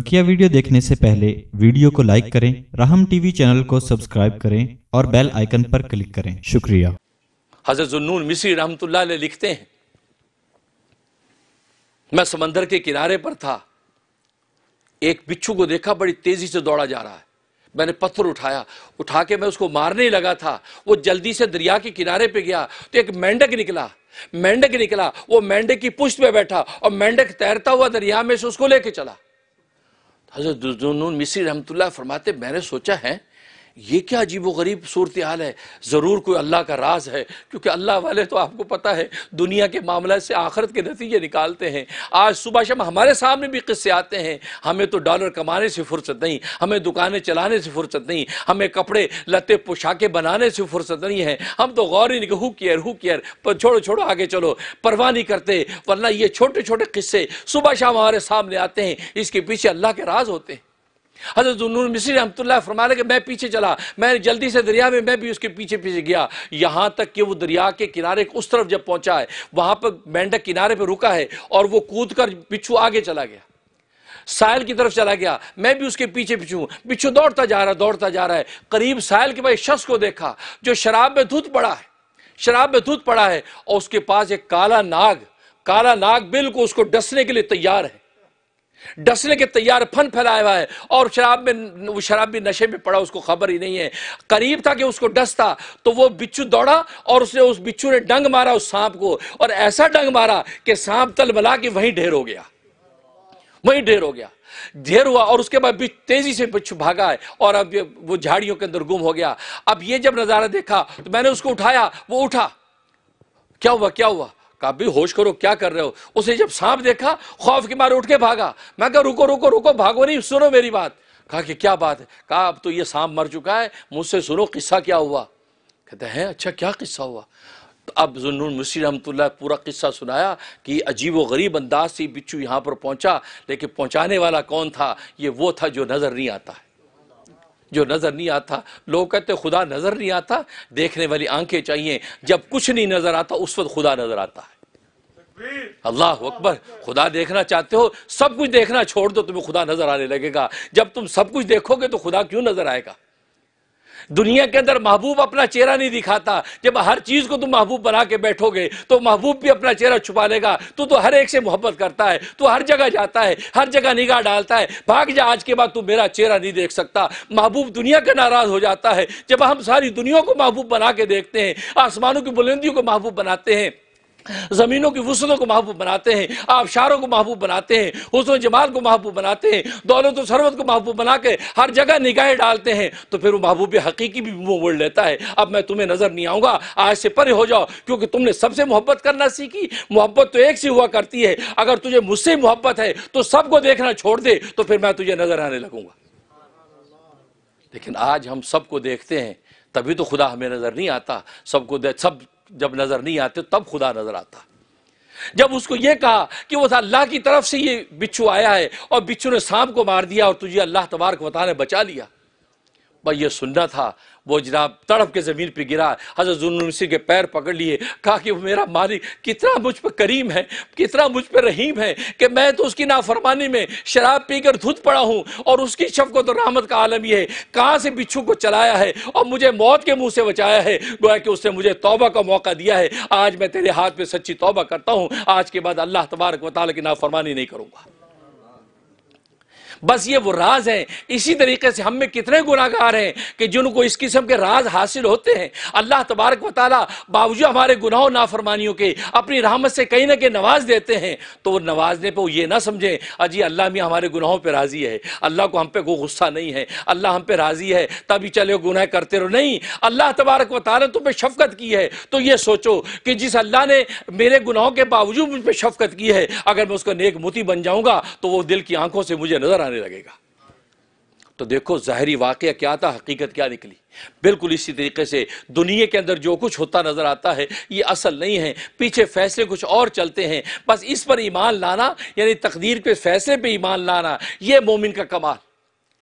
बकिया वीडियो देखने से पहले वीडियो को लाइक करें राहम टीवी चैनल को सब्सक्राइब करें और बेल आइकन पर क्लिक करें शुक्रिया हजरत मिसी रहमतुल्लाह लिखते हैं मैं समंदर के किनारे पर था एक बिच्छू को देखा बड़ी तेजी से दौड़ा जा रहा है मैंने पत्थर उठाया उठा के मैं उसको मारने लगा था वो जल्दी से दरिया के किनारे पे गया तो एक मेंढक निकला मेंढक निकला वो मेंढक की पुष्ट पे बैठा और मेंढक तैरता हुआ दरिया में से उसको लेके चला हज़रत जुनून मिसरी रहमतुल्लाह फरमाते मैंने सोचा है ये क्या अजीब गरीब सूरत हाल है ज़रूर कोई अल्लाह का राज है क्योंकि अल्लाह वाले तो आपको पता है दुनिया के मामला से आखरत के नतीजे निकालते हैं आज सुबह शाम हमारे सामने भी किस्से आते हैं हमें तो डॉलर कमाने से फुर्सत नहीं हमें दुकानें चलाने से फुर्सत नहीं हमें कपड़े लते पोशाकें बनाने से फुर्सत नहीं है हम तो गौर ही नहीं हु केयर हु केयर पर छोड़ो छोड़ो आगे चलो परवाह नहीं करते वरना ये छोटे छोटे किस्से सुबह शाम हमारे सामने आते हैं इसके पीछे अल्लाह के राज होते हैं हजरत नूर मिसरी रहमतुल्लाह फरमा कि मैं पीछे चला मैं जल्दी से दरिया में मैं भी उसके पीछे पीछे गया यहाँ तक कि वो दरिया के किनारे उस तरफ जब पहुँचा है वहाँ पर मेंढक किनारे पर रुका है और वो कूद कर पिछू आगे चला गया साहल की तरफ चला गया मैं भी उसके पीछे पीछे पिछू दौड़ता जा रहा दौड़ता जा रहा है करीब साहल के भाई शख्स को देखा जो शराब में धुत पड़ा है शराब में धुत पड़ा है और उसके पास एक काला नाग काला नाग बिल्कुल उसको डसने के लिए तैयार है डसने के तैयार फन फैलाया हुआ है और शराब में वो शराब भी नशे में पड़ा उसको खबर ही नहीं है करीब था कि उसको डस था तो वो बिच्छू दौड़ा और उसने उस बिच्छू ने डंग मारा उस सांप को और ऐसा डंग मारा कि सांप बला के वहीं ढेर हो गया वहीं ढेर हो गया ढेर हुआ और उसके बाद तेजी से बिच्छू भागा है और अब वो झाड़ियों के अंदर गुम हो गया अब ये जब नज़ारा देखा तो मैंने उसको उठाया वो उठा क्या हुआ क्या हुआ कहा भी होश करो क्या कर रहे हो उसे जब सांप देखा खौफ के मारे उठ के भागा मैं कहा रुको रुको रुको भागो नहीं सुनो मेरी बात कहा कि क्या बात है कहा अब तो ये सांप मर चुका है मुझसे सुनो किस्सा क्या हुआ कहते हैं अच्छा क्या किस्सा हुआ तो अब जुनून मुसी रहमत पूरा किस्सा सुनाया कि अजीब व गरीब अंदाज से बिच्छू यहाँ पर पहुँचा लेकिन पहुँचाने वाला कौन था ये वो था जो नज़र नहीं आता है जो नज़र नहीं आता लोग कहते खुदा नज़र नहीं आता देखने वाली आंखें चाहिए जब कुछ नहीं नज़र आता उस वक्त खुदा नज़र आता है अल्लाह अकबर खुदा देखना चाहते हो सब कुछ देखना छोड़ दो तुम्हें खुदा नजर आने लगेगा जब तुम सब कुछ देखोगे तो खुदा क्यों नजर आएगा दुनिया के अंदर महबूब अपना चेहरा नहीं दिखाता जब हर चीज को तुम महबूब बना के बैठोगे तो महबूब भी अपना चेहरा छुपा लेगा तू तो हर एक से मोहब्बत करता है तू हर जगह जाता है हर जगह निगाह डालता है भाग जा आज के बाद तू मेरा चेहरा नहीं देख सकता महबूब दुनिया का नाराज हो जाता है जब हम सारी दुनिया को महबूब बना के देखते हैं आसमानों की बुलंदियों को महबूब बनाते हैं ज़मीनों की वसलों को महबूब बनाते हैं आबशारों को महबूब बनाते हैं हुसन जमाल को महबूब बनाते हैं दौलत व सरवत को महबूब बना के हर जगह निगाहें डालते हैं तो फिर वो महबूब हकीकी भी मुँह मोड़ लेता है अब मैं तुम्हें नज़र नहीं आऊँगा आज से परे हो जाओ क्योंकि तुमने सबसे मोहब्बत करना सीखी मोहब्बत तो एक सी हुआ करती है अगर तुझे मुझसे मोहब्बत है तो सबको देखना छोड़ दे तो फिर मैं तुझे नज़र आने लगूंगा लेकिन आज हम सबको देखते हैं तभी तो खुदा हमें नज़र नहीं आता सबको सब जब नजर नहीं आते तो तब खुदा नजर आता जब उसको यह कहा कि वो अल्लाह की तरफ से ये बिच्छू आया है और बिच्छू ने सांप को मार दिया और तुझे अल्लाह तबारक वता ने बचा लिया भाई ये सुनना था वो जनाब तड़प के ज़मीन पर गिरा हज़रत जुलनुसी के पैर पकड़ लिए कहा कि वो मेरा मालिक कितना मुझ पर करीम है कितना मुझ पर रहीम है कि मैं तो उसकी नाफरमानी में शराब पीकर धुत पड़ा हूँ और उसकी को तो रहमत का आलम ही है कहाँ से बिच्छू को चलाया है और मुझे मौत के मुँह से बचाया है गोया कि उसने मुझे तोबा का मौका दिया है आज मैं तेरे हाथ में सच्ची तोबा करता हूँ आज के बाद अल्लाह तबारक वाली की नाफरमानी नहीं करूँगा बस ये वो राज है इसी तरीके से हम में कितने गुनाहगार हैं कि जिनको इस किस्म के राज हासिल होते हैं अल्लाह तबारक वाली बावजूद हमारे गुनाहों नाफरमानियों के अपनी रहमत से कहीं ना कहीं नवाज देते हैं तो वो नवाजने पर वो ये ना समझें अजी अल्लाह में हमारे गुनाहों पर राज़ी है अल्लाह को हम पे को गुस्सा नहीं है अल्लाह हम पे राज़ी है तभी चले गुनाह करते रहो नहीं अल्लाह तबारक व तारा तुम तो पे शफकत की है तो ये सोचो कि जिस अल्लाह ने मेरे गुनाहों के बावजूद मुझ पर शफकत की है अगर मैं उसका नेक मोती बन जाऊँगा तो वो दिल की आंखों से मुझे नज़र आने बनाने लगेगा तो देखो ज़ाहरी वाक्य क्या था हकीकत क्या निकली बिल्कुल इसी तरीके से दुनिया के अंदर जो कुछ होता नज़र आता है ये असल नहीं है पीछे फैसले कुछ और चलते हैं बस इस पर ईमान लाना यानी तकदीर के फैसले पे ईमान लाना ये मोमिन का कमाल